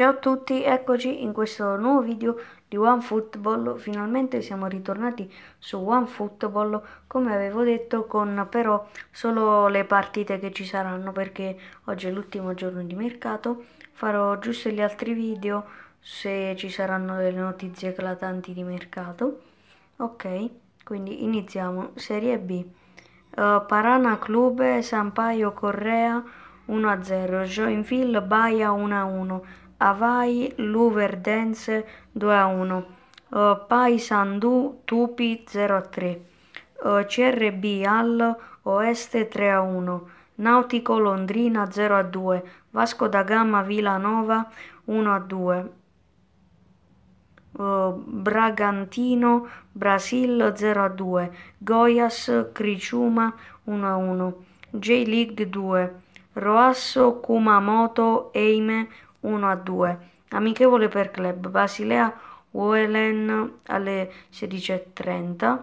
Ciao a tutti, eccoci in questo nuovo video di OneFootball, finalmente siamo ritornati su OneFootball come avevo detto con però solo le partite che ci saranno perché oggi è l'ultimo giorno di mercato, farò giusto gli altri video se ci saranno delle notizie eclatanti di mercato. Ok, quindi iniziamo, Serie B. Uh, Parana Clube, Sampaio Correa 1-0, Joinville Baia 1-1, Avai, Luverdense 2 a 1, uh, eh, Paisandù Tupi 0 a 3, uh, eh, CRB Al Oeste 3 a 1, Nautico Londrina 0 a 2, Vasco da Gama Villanova 1 a 2, uh, eh, Bragantino Brasil 0 a 2, Goias Criciuma 1 a 1, J League 2, Roasso Kumamoto Eime 1 1 a 2. Amichevole per club Basilea Wellen alle 16.30. Uh,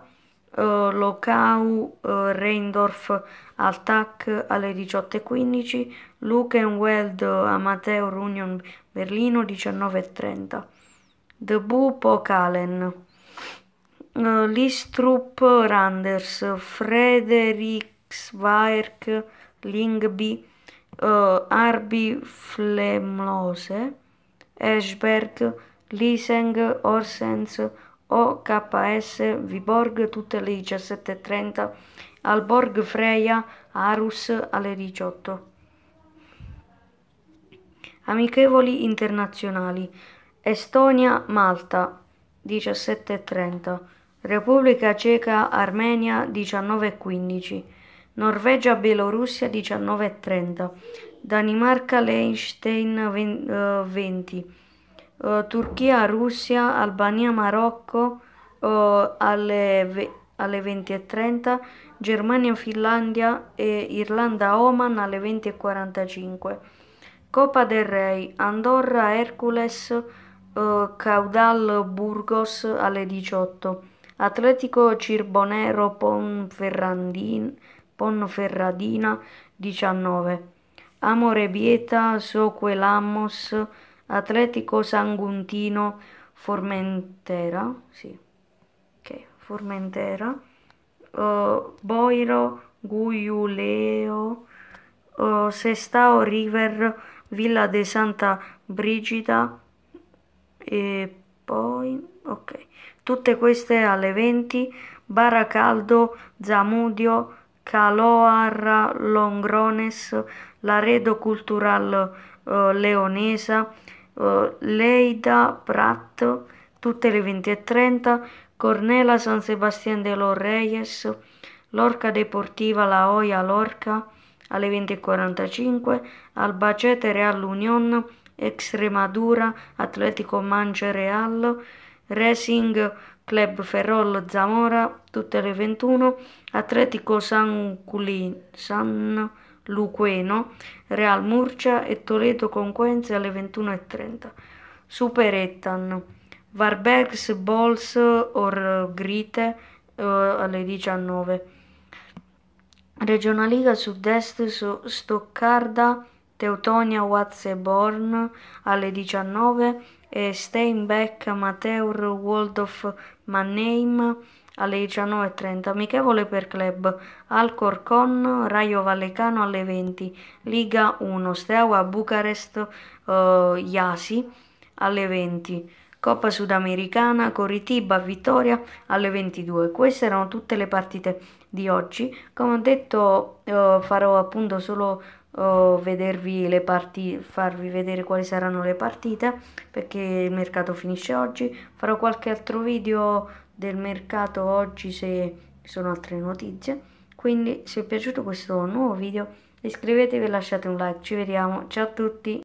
eh, Locau uh, Reindorf al TAC alle 18.15, Luckenweld Amateur Union Berlino 19.30, Debut Pokalen, uh, Listrup Randers, Frederikswerk Lingby uh, Arbi Flemlose, Eschberg, Liseng, Orsens, OKS, Viborg tutte le 17.30, Alborg, Freya, Arus alle 18. Amichevoli internazionali Estonia, Malta 17.30, Repubblica Ceca, Armenia 19.15. Norvegia-Bielorussia 19.30, Danimarca-Liechtenstein 20, eh, eh, Turchia-Russia, Albania-Marocco eh, alle, alle 20.30, Germania-Finlandia e Irlanda-Oman alle 20.45. Coppa del Re, Andorra-Hercules, Caudal-Burgos alle 18. Atletico Cirbonero Ponferrandin Ponferradina, diciannove. Amorebieta, Soquelamos, Atletico Sanguntino, Formentera, sì. okay. Formentera uh, Boiro, Guiuleo, uh, Sestao River, Villa de Santa Brigida e poi, ok, tutte queste alle 20, Baracaldo, Zamudio, Caloarra, Longrones, la Redo Cultural eh, Leonesa, eh, Leida, Prat, tutte le 20.30, Cornela San Sebastián de los Reyes, Lorca Deportiva La Oia Lorca alle 20.45, Albacete Real Union, Extremadura Atletico Manche Real, Racing Club Ferrol Zamora, tutte le 21, Atletico San, Culin, San Luqueno, Real Murcia e Toledo Conquenze alle 21.30. Super Ettan, Varbergs Bols or Grite eh, alle 19. Regionaliga Sud-Est Stoccarda Teutonia Watzeborn alle 19 e Steinbeck Amateur Waldorf Mannheim alle 19.30, amichevole per club, Alcorcon, Raio Vallecano alle 20, Liga 1, Steaua Bucarest, eh, Iasi alle 20, Coppa Sudamericana, Coritiba, Vittoria alle 22. Queste erano tutte le partite di oggi, come ho detto eh, farò appunto solo vedervi le parti, farvi vedere quali saranno le partite perché il mercato finisce oggi. Farò qualche altro video del mercato oggi se ci sono altre notizie. Quindi se vi è piaciuto questo nuovo video iscrivetevi e lasciate un like. Ci vediamo, ciao a tutti!